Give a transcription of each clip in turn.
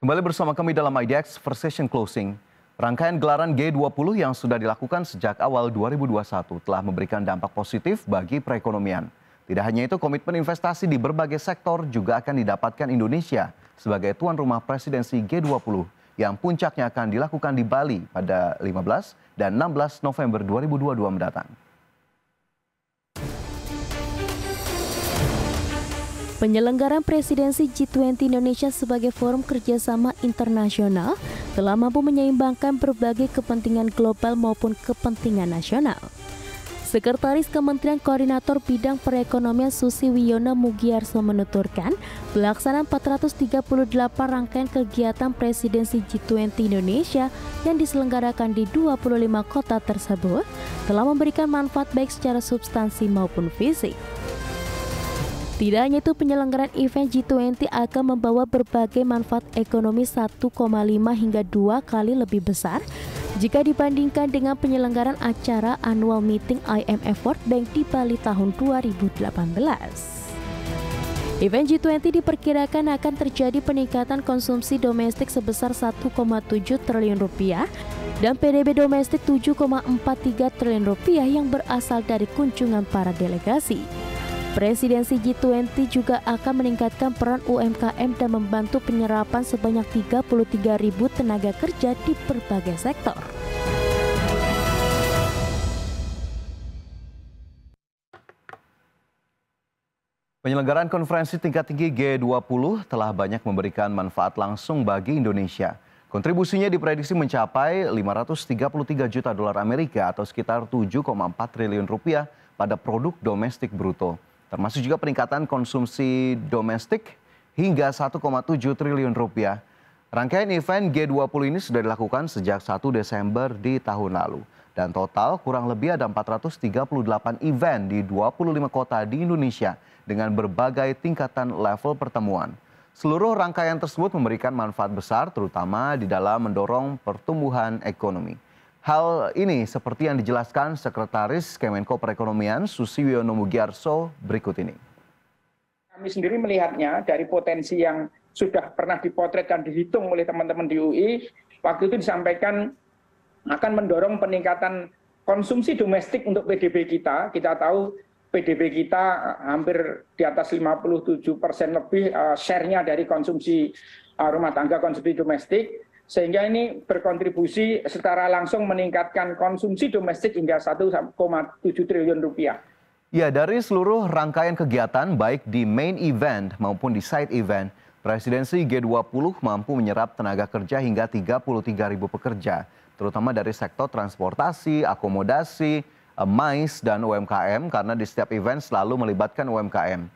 Kembali bersama kami dalam IDX First Session Closing. Rangkaian gelaran G20 yang sudah dilakukan sejak awal 2021 telah memberikan dampak positif bagi perekonomian. Tidak hanya itu, komitmen investasi di berbagai sektor juga akan didapatkan Indonesia sebagai tuan rumah presidensi G20 yang puncaknya akan dilakukan di Bali pada 15 dan 16 November 2022 mendatang. Penyelenggaran presidensi G20 Indonesia sebagai forum kerjasama internasional telah mampu menyeimbangkan berbagai kepentingan global maupun kepentingan nasional. Sekretaris Kementerian Koordinator Bidang Perekonomian Susi Wiyono Mugiarso menuturkan, pelaksanaan 438 rangkaian kegiatan Presidensi G20 Indonesia yang diselenggarakan di 25 kota tersebut telah memberikan manfaat baik secara substansi maupun fisik. Tidak hanya itu, penyelenggaraan event G20 akan membawa berbagai manfaat ekonomi 1,5 hingga 2 kali lebih besar jika dibandingkan dengan penyelenggaraan acara annual meeting IMF World Bank di Bali tahun 2018. Event G20 diperkirakan akan terjadi peningkatan konsumsi domestik sebesar 1,7 triliun rupiah dan PDB domestik 7,43 triliun rupiah yang berasal dari kunjungan para delegasi. Presidensi G20 juga akan meningkatkan peran UMKM dan membantu penyerapan sebanyak ribu tenaga kerja di berbagai sektor. Penyelenggaraan konferensi tingkat tinggi G20 telah banyak memberikan manfaat langsung bagi Indonesia. Kontribusinya diprediksi mencapai 533 juta dolar Amerika atau sekitar 7,4 triliun rupiah pada produk domestik bruto termasuk juga peningkatan konsumsi domestik hingga 1,7 triliun rupiah. Rangkaian event G20 ini sudah dilakukan sejak 1 Desember di tahun lalu. Dan total kurang lebih ada 438 event di 25 kota di Indonesia dengan berbagai tingkatan level pertemuan. Seluruh rangkaian tersebut memberikan manfaat besar terutama di dalam mendorong pertumbuhan ekonomi. Hal ini seperti yang dijelaskan Sekretaris Kemenko Perekonomian Susi Wiono Mugiarso berikut ini. Kami sendiri melihatnya dari potensi yang sudah pernah dipotret dan dihitung oleh teman-teman di UI, waktu itu disampaikan akan mendorong peningkatan konsumsi domestik untuk PDB kita. Kita tahu PDB kita eh, hampir di atas 57 persen lebih uh, share-nya dari konsumsi uh, rumah tangga, konsumsi domestik sehingga ini berkontribusi secara langsung meningkatkan konsumsi domestik hingga 1,7 triliun rupiah. Ya, dari seluruh rangkaian kegiatan baik di main event maupun di side event, presidensi G20 mampu menyerap tenaga kerja hingga 33 ribu pekerja, terutama dari sektor transportasi, akomodasi, eh, mais, dan UMKM karena di setiap event selalu melibatkan UMKM.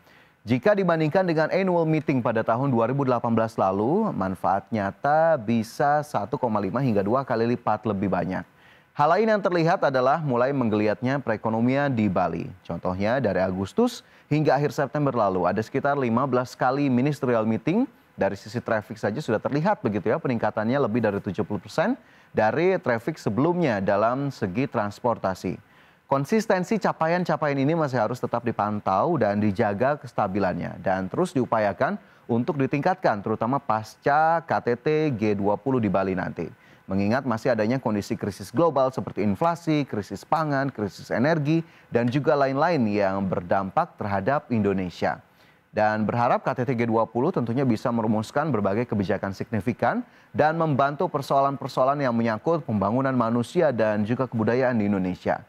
Jika dibandingkan dengan annual meeting pada tahun 2018 lalu, manfaat nyata bisa 1,5 hingga 2 kali lipat lebih banyak. Hal lain yang terlihat adalah mulai menggeliatnya perekonomian di Bali. Contohnya dari Agustus hingga akhir September lalu ada sekitar 15 kali ministerial meeting. Dari sisi traffic saja sudah terlihat begitu ya peningkatannya lebih dari 70% dari traffic sebelumnya dalam segi transportasi. Konsistensi capaian-capaian ini masih harus tetap dipantau dan dijaga kestabilannya dan terus diupayakan untuk ditingkatkan terutama pasca KTT G20 di Bali nanti. Mengingat masih adanya kondisi krisis global seperti inflasi, krisis pangan, krisis energi, dan juga lain-lain yang berdampak terhadap Indonesia. Dan berharap KTT G20 tentunya bisa merumuskan berbagai kebijakan signifikan dan membantu persoalan-persoalan yang menyangkut pembangunan manusia dan juga kebudayaan di Indonesia.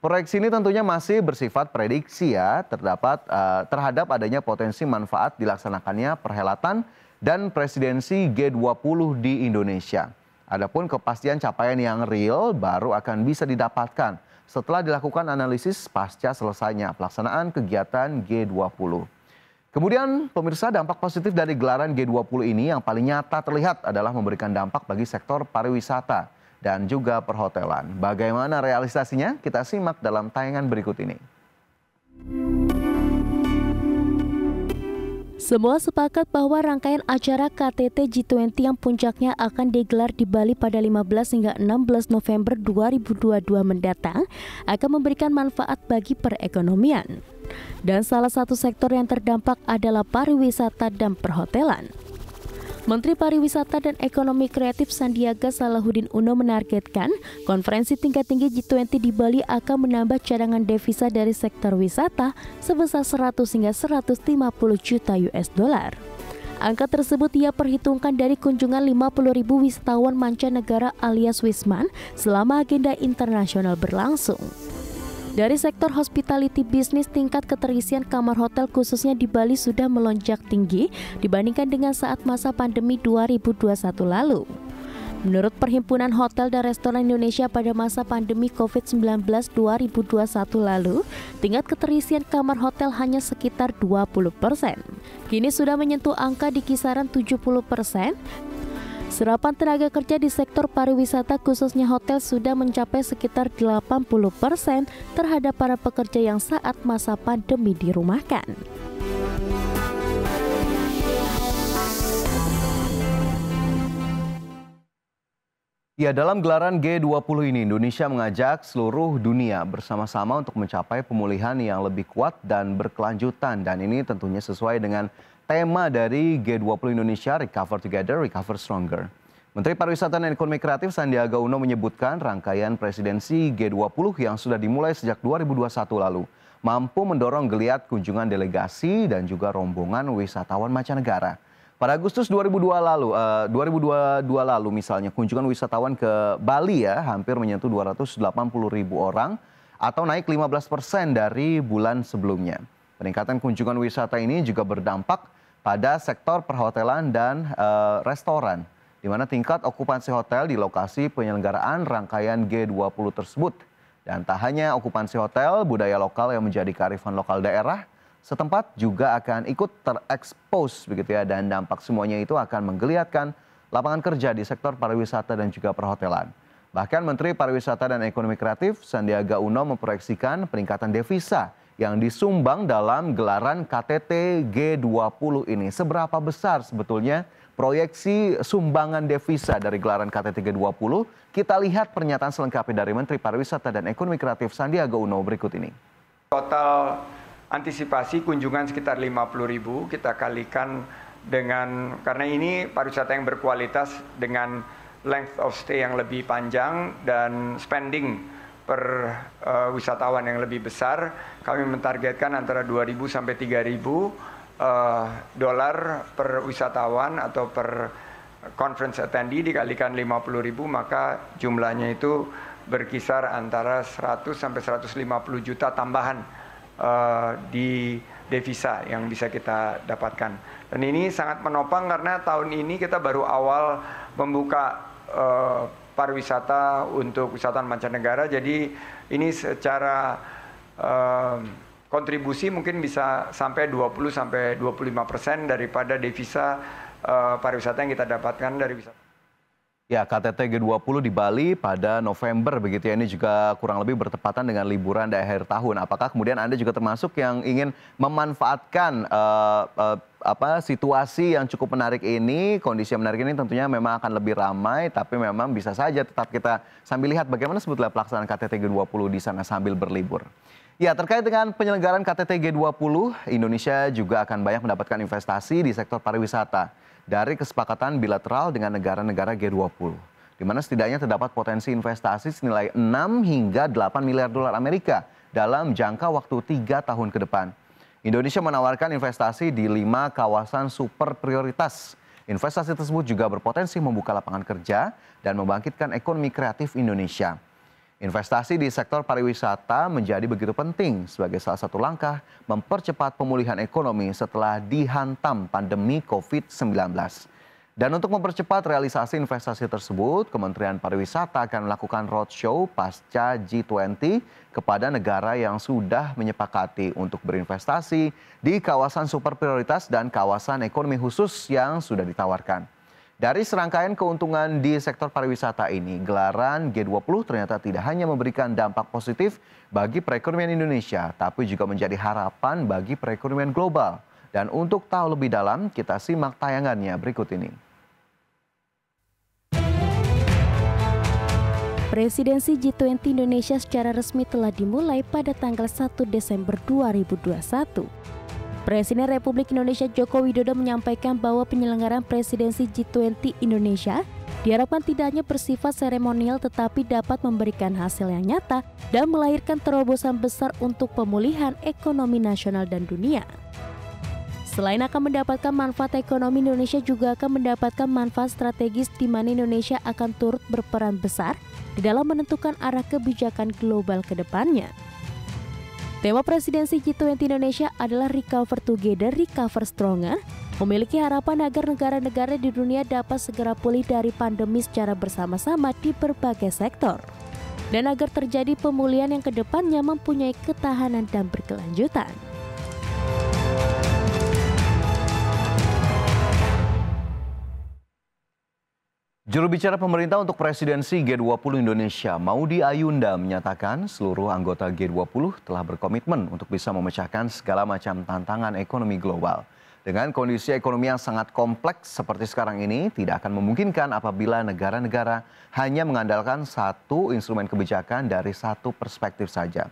Proyeksi ini tentunya masih bersifat prediksi ya, terdapat uh, terhadap adanya potensi manfaat dilaksanakannya perhelatan dan presidensi G20 di Indonesia. Adapun kepastian capaian yang real baru akan bisa didapatkan setelah dilakukan analisis pasca selesainya pelaksanaan kegiatan G20. Kemudian pemirsa dampak positif dari gelaran G20 ini yang paling nyata terlihat adalah memberikan dampak bagi sektor pariwisata dan juga perhotelan. Bagaimana realisasinya? Kita simak dalam tayangan berikut ini. Semua sepakat bahwa rangkaian acara KTT G20 yang puncaknya akan digelar di Bali pada 15 hingga 16 November 2022 mendatang akan memberikan manfaat bagi perekonomian. Dan salah satu sektor yang terdampak adalah pariwisata dan perhotelan. Menteri Pariwisata dan Ekonomi Kreatif Sandiaga Salahuddin Uno menargetkan konferensi tingkat tinggi G20 di Bali akan menambah cadangan devisa dari sektor wisata sebesar 100 hingga 150 juta US dollar. Angka tersebut ia perhitungkan dari kunjungan 50 ribu wisatawan mancanegara alias Wisman selama agenda internasional berlangsung. Dari sektor hospitality bisnis, tingkat keterisian kamar hotel khususnya di Bali sudah melonjak tinggi dibandingkan dengan saat masa pandemi 2021 lalu. Menurut Perhimpunan Hotel dan Restoran Indonesia pada masa pandemi COVID-19 2021 lalu, tingkat keterisian kamar hotel hanya sekitar 20 persen. Kini sudah menyentuh angka di kisaran 70 persen Serapan tenaga kerja di sektor pariwisata khususnya hotel sudah mencapai sekitar 80% terhadap para pekerja yang saat masa pandemi dirumahkan. Ya, dalam gelaran G20 ini Indonesia mengajak seluruh dunia bersama-sama untuk mencapai pemulihan yang lebih kuat dan berkelanjutan dan ini tentunya sesuai dengan tema dari G20 Indonesia Recover Together, Recover Stronger. Menteri Pariwisata dan Ekonomi Kreatif Sandiaga Uno menyebutkan rangkaian presidensi G20 yang sudah dimulai sejak 2021 lalu mampu mendorong geliat kunjungan delegasi dan juga rombongan wisatawan mancanegara. Pada Agustus 2002 lalu, eh, uh, 2022 lalu misalnya kunjungan wisatawan ke Bali ya hampir menyentuh 280 ribu orang atau naik 15 persen dari bulan sebelumnya. Peningkatan kunjungan wisata ini juga berdampak pada sektor perhotelan dan uh, restoran, di mana tingkat okupansi hotel di lokasi penyelenggaraan rangkaian G20 tersebut. Dan tak hanya okupansi hotel, budaya lokal yang menjadi kearifan lokal daerah, setempat juga akan ikut terekspos begitu ya dan dampak semuanya itu akan menggeliatkan lapangan kerja di sektor pariwisata dan juga perhotelan. Bahkan Menteri Pariwisata dan Ekonomi Kreatif Sandiaga Uno memproyeksikan peningkatan devisa yang disumbang dalam gelaran KTT G20 ini. Seberapa besar sebetulnya proyeksi sumbangan devisa dari gelaran KTT G20? Kita lihat pernyataan selengkapnya dari Menteri Pariwisata dan Ekonomi Kreatif Sandiaga Uno berikut ini. Total antisipasi kunjungan sekitar 50 ribu kita kalikan dengan karena ini pariwisata yang berkualitas dengan length of stay yang lebih panjang dan spending per uh, wisatawan yang lebih besar kami mentargetkan antara 2.000 sampai 3.000 uh, eh, dolar per wisatawan atau per conference attendee dikalikan ribu maka jumlahnya itu berkisar antara 100 sampai 150 juta tambahan uh, di devisa yang bisa kita dapatkan. Dan ini sangat menopang karena tahun ini kita baru awal membuka uh, pariwisata untuk wisatawan mancanegara. Jadi ini secara uh, kontribusi mungkin bisa sampai 20 sampai 25 persen daripada devisa uh, pariwisata yang kita dapatkan dari wisata. Ya, KTT G20 di Bali pada November begitu ya. Ini juga kurang lebih bertepatan dengan liburan di akhir tahun. Apakah kemudian Anda juga termasuk yang ingin memanfaatkan uh, uh, apa situasi yang cukup menarik ini, kondisi yang menarik ini tentunya memang akan lebih ramai, tapi memang bisa saja tetap kita sambil lihat bagaimana sebetulnya pelaksanaan KTT G20 di sana sambil berlibur. Ya, terkait dengan penyelenggaraan KTT G20, Indonesia juga akan banyak mendapatkan investasi di sektor pariwisata dari kesepakatan bilateral dengan negara-negara G20 di mana setidaknya terdapat potensi investasi senilai 6 hingga 8 miliar dolar Amerika dalam jangka waktu 3 tahun ke depan. Indonesia menawarkan investasi di lima kawasan super prioritas. Investasi tersebut juga berpotensi membuka lapangan kerja dan membangkitkan ekonomi kreatif Indonesia. Investasi di sektor pariwisata menjadi begitu penting sebagai salah satu langkah mempercepat pemulihan ekonomi setelah dihantam pandemi COVID-19. Dan untuk mempercepat realisasi investasi tersebut, Kementerian Pariwisata akan melakukan roadshow pasca G20 kepada negara yang sudah menyepakati untuk berinvestasi di kawasan super prioritas dan kawasan ekonomi khusus yang sudah ditawarkan. Dari serangkaian keuntungan di sektor pariwisata ini, gelaran G20 ternyata tidak hanya memberikan dampak positif bagi perekonomian Indonesia, tapi juga menjadi harapan bagi perekonomian global. Dan untuk tahu lebih dalam, kita simak tayangannya berikut ini. Presidensi G20 Indonesia secara resmi telah dimulai pada tanggal 1 Desember 2021. Presiden Republik Indonesia Joko Widodo menyampaikan bahwa penyelenggaraan presidensi G20 Indonesia diharapkan tidak hanya bersifat seremonial tetapi dapat memberikan hasil yang nyata dan melahirkan terobosan besar untuk pemulihan ekonomi nasional dan dunia. Selain akan mendapatkan manfaat ekonomi, Indonesia juga akan mendapatkan manfaat strategis di mana Indonesia akan turut berperan besar di dalam menentukan arah kebijakan global ke depannya. Tema presidensi G20 Indonesia adalah Recover Together, Recover Stronger, memiliki harapan agar negara-negara di dunia dapat segera pulih dari pandemi secara bersama-sama di berbagai sektor, dan agar terjadi pemulihan yang kedepannya mempunyai ketahanan dan berkelanjutan. Juru bicara pemerintah untuk presidensi G20 Indonesia, Maudi Ayunda, menyatakan seluruh anggota G20 telah berkomitmen untuk bisa memecahkan segala macam tantangan ekonomi global. Dengan kondisi ekonomi yang sangat kompleks seperti sekarang ini, tidak akan memungkinkan apabila negara-negara hanya mengandalkan satu instrumen kebijakan dari satu perspektif saja.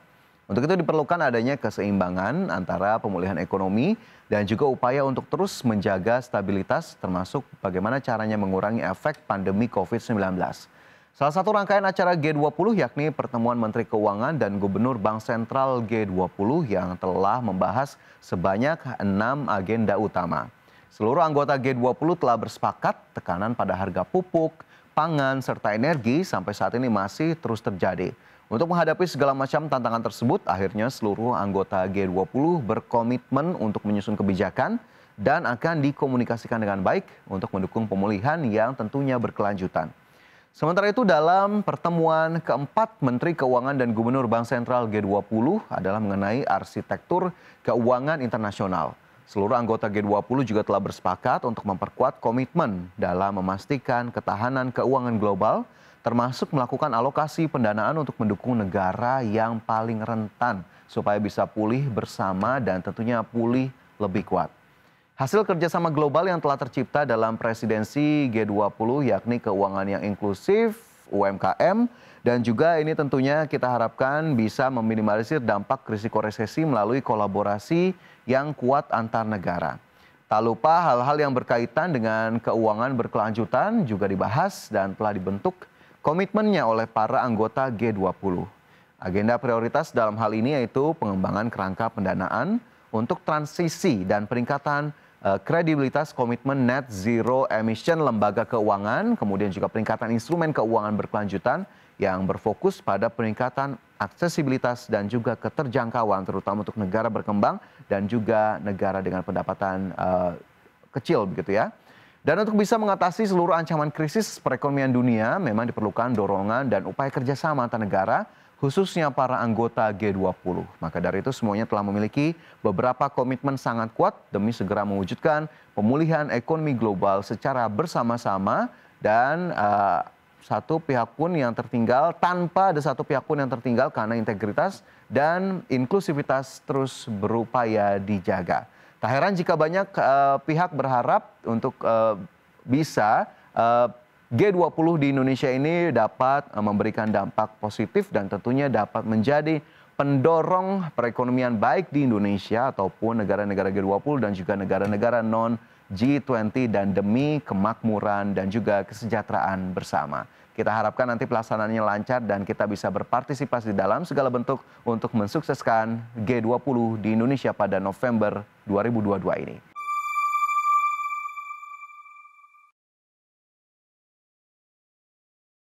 Untuk itu diperlukan adanya keseimbangan antara pemulihan ekonomi dan juga upaya untuk terus menjaga stabilitas termasuk bagaimana caranya mengurangi efek pandemi COVID-19. Salah satu rangkaian acara G20 yakni pertemuan Menteri Keuangan dan Gubernur Bank Sentral G20 yang telah membahas sebanyak enam agenda utama. Seluruh anggota G20 telah bersepakat tekanan pada harga pupuk, pangan, serta energi sampai saat ini masih terus terjadi. Untuk menghadapi segala macam tantangan tersebut, akhirnya seluruh anggota G20 berkomitmen untuk menyusun kebijakan dan akan dikomunikasikan dengan baik untuk mendukung pemulihan yang tentunya berkelanjutan. Sementara itu dalam pertemuan keempat Menteri Keuangan dan Gubernur Bank Sentral G20 adalah mengenai arsitektur keuangan internasional. Seluruh anggota G20 juga telah bersepakat untuk memperkuat komitmen dalam memastikan ketahanan keuangan global termasuk melakukan alokasi pendanaan untuk mendukung negara yang paling rentan supaya bisa pulih bersama dan tentunya pulih lebih kuat. Hasil kerjasama global yang telah tercipta dalam presidensi G20 yakni keuangan yang inklusif, UMKM, dan juga ini tentunya kita harapkan bisa meminimalisir dampak risiko resesi melalui kolaborasi yang kuat antar negara. Tak lupa hal-hal yang berkaitan dengan keuangan berkelanjutan juga dibahas dan telah dibentuk komitmennya oleh para anggota G20. Agenda prioritas dalam hal ini yaitu pengembangan kerangka pendanaan untuk transisi dan peningkatan eh, kredibilitas komitmen net zero emission lembaga keuangan, kemudian juga peningkatan instrumen keuangan berkelanjutan yang berfokus pada peningkatan aksesibilitas dan juga keterjangkauan terutama untuk negara berkembang dan juga negara dengan pendapatan uh, kecil begitu ya. Dan untuk bisa mengatasi seluruh ancaman krisis perekonomian dunia, memang diperlukan dorongan dan upaya kerjasama antar negara, khususnya para anggota G20. Maka dari itu semuanya telah memiliki beberapa komitmen sangat kuat demi segera mewujudkan pemulihan ekonomi global secara bersama-sama dan uh, satu pihak pun yang tertinggal tanpa ada satu pihak pun yang tertinggal karena integritas dan inklusivitas terus berupaya dijaga. Tak heran jika banyak uh, pihak berharap untuk uh, bisa eh, uh, G20 di Indonesia ini dapat uh, memberikan dampak positif dan tentunya dapat menjadi pendorong perekonomian baik di Indonesia ataupun negara-negara G20 dan juga negara-negara non G20 dan demi kemakmuran dan juga kesejahteraan bersama. Kita harapkan nanti pelaksanaannya lancar dan kita bisa berpartisipasi dalam segala bentuk untuk mensukseskan G20 di Indonesia pada November 2022 ini.